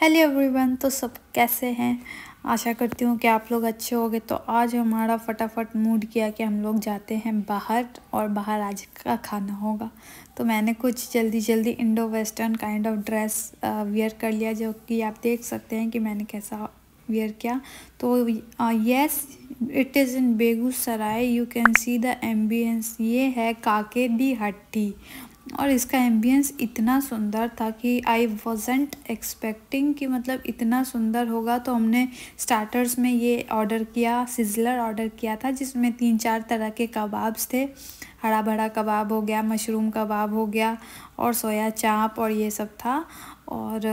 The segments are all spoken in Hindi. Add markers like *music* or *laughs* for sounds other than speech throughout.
हेलो एवरीवन तो सब कैसे हैं आशा करती हूँ कि आप लोग अच्छे होंगे तो आज हमारा फटाफट मूड किया कि हम लोग जाते हैं बाहर और बाहर आज का खाना होगा तो मैंने कुछ जल्दी जल्दी Indo western kind of dress wear कर लिया जो कि आप देख सकते हैं कि मैंने कैसा वेयर किया तो yes it is in Begusarai you can see the ambience ये है काके दी हट्टी और इसका एम्बियंस इतना सुंदर था कि आई वॉजेंट एक्सपेक्टिंग कि मतलब इतना सुंदर होगा तो हमने स्टार्टर्स में ये ऑर्डर किया सिजलर ऑर्डर किया था जिसमें तीन चार तरह के कबाब्स थे हरा भरा कबाब हो गया मशरूम कबाब हो गया और सोया चाप और ये सब था और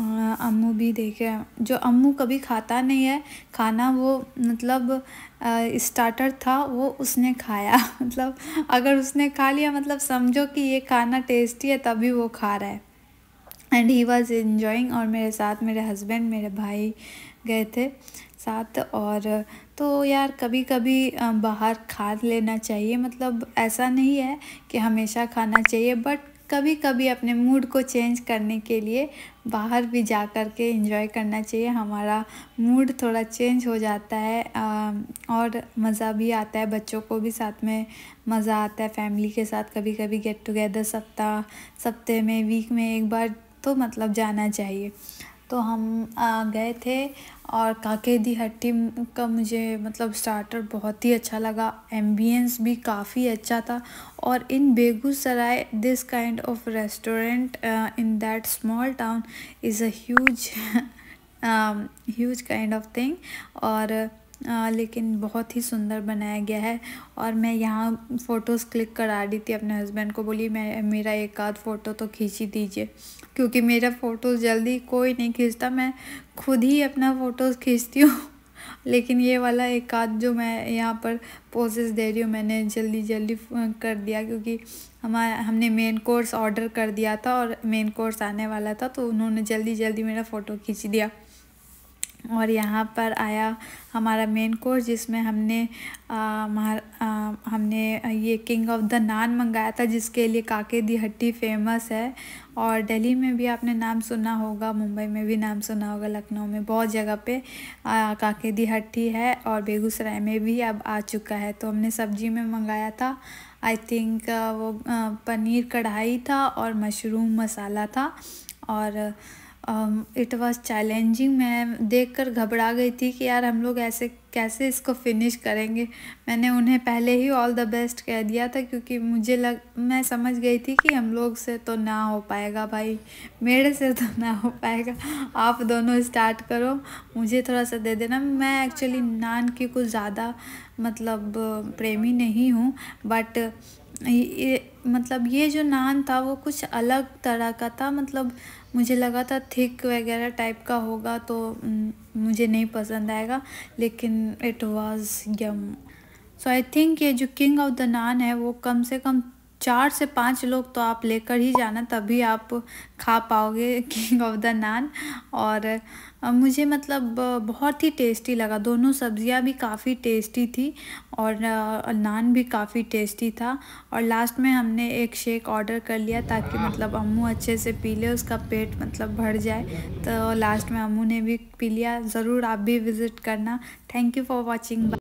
अम्मू भी देखे जो अम्मू कभी खाता नहीं है खाना वो मतलब स्टार्टर था वो उसने खाया *laughs* मतलब अगर उसने खा लिया मतलब समझो कि ये खाना टेस्टी है तभी वो खा रहा है एंड ही वॉज़ इन्जॉइंग और मेरे साथ मेरे हस्बैंड मेरे भाई गए थे साथ और तो यार कभी कभी बाहर खा लेना चाहिए मतलब ऐसा नहीं है कि हमेशा खाना चाहिए बट कभी कभी अपने मूड को चेंज करने के लिए बाहर भी जा कर के इंजॉय करना चाहिए हमारा मूड थोड़ा चेंज हो जाता है और मज़ा भी आता है बच्चों को भी साथ में मज़ा आता है फैमिली के साथ कभी कभी गेट टुगेदर सप्ताह सप्ते में वीक में एक बार तो मतलब जाना चाहिए तो हम आ गए थे और काके दी हट्टी का मुझे मतलब स्टार्टर बहुत ही अच्छा लगा एम्बियंस भी काफ़ी अच्छा था और in Begusarai this kind of restaurant in that small town is a huge huge kind of thing और आ, लेकिन बहुत ही सुंदर बनाया गया है और मैं यहाँ फ़ोटोज़ क्लिक करा रही थी अपने हस्बैंड को बोली मैं मेरा एक आध फ़ोटो तो खींची दीजिए क्योंकि मेरा फ़ोटो जल्दी कोई नहीं खींचता मैं खुद ही अपना फ़ोटोज़ खींचती हूँ *laughs* लेकिन ये वाला एक आध जो मैं यहाँ पर पोजेस दे रही हूँ मैंने जल्दी जल्दी कर दिया क्योंकि हमारा हमने मेन कोर्स ऑर्डर कर दिया था और मेन कोर्स आने वाला था तो उन्होंने जल्दी जल्दी मेरा फ़ोटो खींच दिया और यहाँ पर आया हमारा मेन कोर्स जिसमें हमने आ, आ, हमने ये किंग ऑफ द नान मंगाया था जिसके लिए काके दी हट्टी फेमस है और दिल्ली में भी आपने नाम सुना होगा मुंबई में भी नाम सुना होगा लखनऊ में बहुत जगह पे आ, काके दी हट्टी है और बेगूसराय में भी अब आ चुका है तो हमने सब्जी में मंगाया था आई थिंक वो पनीर कढ़ाई था और मशरूम मसाला था और इट वॉज़ चैलेंजिंग मैं देख कर घबरा गई थी कि यार हम लोग ऐसे कैसे इसको फिनिश करेंगे मैंने उन्हें पहले ही ऑल द बेस्ट कह दिया था क्योंकि मुझे लग मैं समझ गई थी कि हम लोग से तो ना हो पाएगा भाई मेरे से तो ना हो पाएगा आप दोनों स्टार्ट करो मुझे थोड़ा सा दे देना मैं एक्चुअली नान की कुछ ज़्यादा मतलब प्रेमी नहीं हूँ बट ये मतलब ये जो नान था वो कुछ अलग तरह का था मतलब मुझे लगा था थिक वगैरह टाइप का होगा तो मुझे नहीं पसंद आएगा लेकिन it was yum so I think ये जो किंग ऑफ द नान है वो कम से कम चार से पाँच लोग तो आप लेकर ही जाना तभी आप खा पाओगे किंग ऑफ द नान और मुझे मतलब बहुत ही टेस्टी लगा दोनों सब्जियां भी काफ़ी टेस्टी थी और नान भी काफ़ी टेस्टी था और लास्ट में हमने एक शेक ऑर्डर कर लिया ताकि मतलब अम्मू अच्छे से पी ले उसका पेट मतलब भर जाए तो लास्ट में अम्मू ने भी पी लिया ज़रूर आप भी विज़िट करना थैंक यू फॉर वॉचिंग